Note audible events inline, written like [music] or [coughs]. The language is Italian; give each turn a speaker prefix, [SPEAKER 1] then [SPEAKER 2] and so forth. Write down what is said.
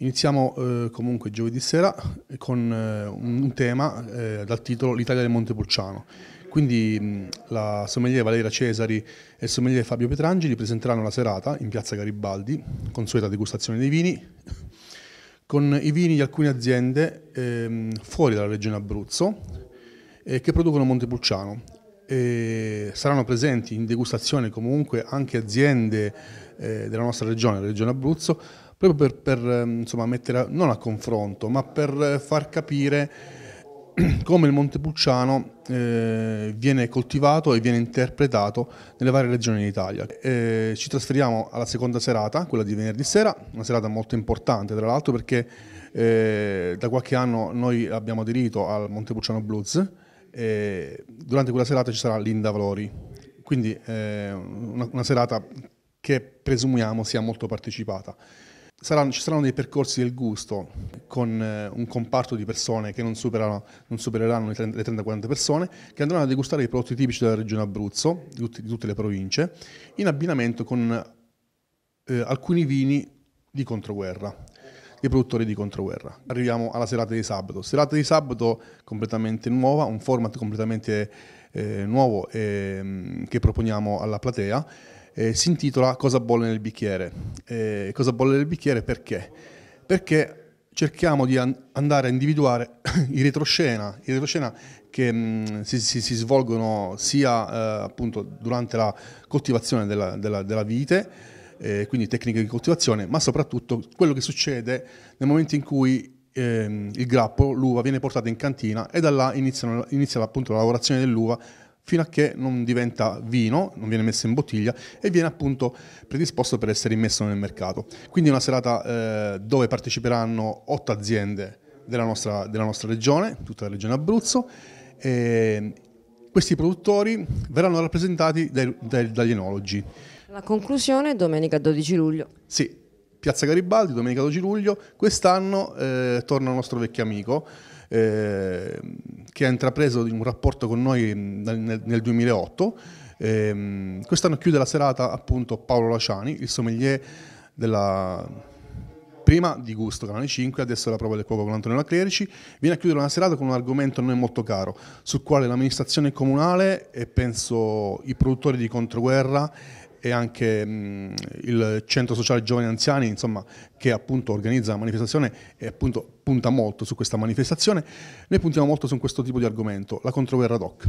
[SPEAKER 1] Iniziamo eh, comunque giovedì sera con eh, un tema eh, dal titolo L'Italia del Montepulciano. Quindi mh, la sommelier Valeria Cesari e il sommelier Fabio Petrangeli presenteranno la serata in piazza Garibaldi, consueta degustazione dei vini, con i vini di alcune aziende ehm, fuori dalla regione Abruzzo eh, che producono Montepulciano eh, saranno presenti in degustazione comunque anche aziende eh, della nostra regione, la regione Abruzzo, proprio per, per ehm, insomma, mettere, a, non a confronto, ma per far capire [clears throat] come il Montepulciano eh, viene coltivato e viene interpretato nelle varie regioni d'Italia. Eh, ci trasferiamo alla seconda serata, quella di venerdì sera, una serata molto importante tra l'altro perché eh, da qualche anno noi abbiamo aderito al Montepulciano Blues, e durante quella serata ci sarà Linda Valori, quindi eh, una, una, serata che presumiamo sia molto partecipata. Saranno, ci saranno dei percorsi del gusto con eh, un comparto di persone che non, non supereranno le 30-40 persone, che andranno a degustare i prodotti tipici della regione Abruzzo, di, tutti, di tutte le province, in abbinamento con eh, alcuni vini di controguerra i produttori di Controguerra. Arriviamo alla serata di sabato. Serata di sabato completamente nuova, un format completamente eh, nuovo eh, che proponiamo alla platea. Eh, si intitola Cosa bolle nel bicchiere. Eh, cosa bolle nel bicchiere perché? Perché cerchiamo di andare a individuare [coughs] i retroscena, i retroscena che mh, mm, si, si, si, svolgono sia eh, appunto durante la coltivazione della, della, della vite, eh, quindi tecniche di coltivazione, ma soprattutto quello che succede nel momento in cui ehm, il grappo, l'uva, viene portata in cantina e da là iniziano, inizia appunto la lavorazione dell'uva fino a che non diventa vino, non viene messo in bottiglia e viene appunto predisposto per essere immesso nel mercato. Quindi una serata eh, dove parteciperanno otto aziende della nostra, della nostra, regione, tutta la regione Abruzzo. E questi produttori verranno rappresentati dai, dai, dagli enologi. La conclusione domenica 12 luglio. Sì, Piazza Garibaldi, domenica 12 luglio. Quest'anno eh, torna il nostro vecchio amico eh, che ha intrapreso un rapporto con noi nel, nel 2008. Eh, quest'anno chiude la serata appunto Paolo Laciani, il sommelier della prima di Gusto, Canale 5, adesso la prova del cuoco con Antonio Clerici, viene a chiudere una serata con un argomento a noi molto caro, sul quale l'amministrazione comunale e penso i produttori di controguerra e anche mh, mm, il Centro Sociale Giovani e Anziani, insomma, che appunto organizza la manifestazione e appunto punta molto su questa manifestazione, noi puntiamo molto su questo tipo di argomento, la controguerra ad hoc.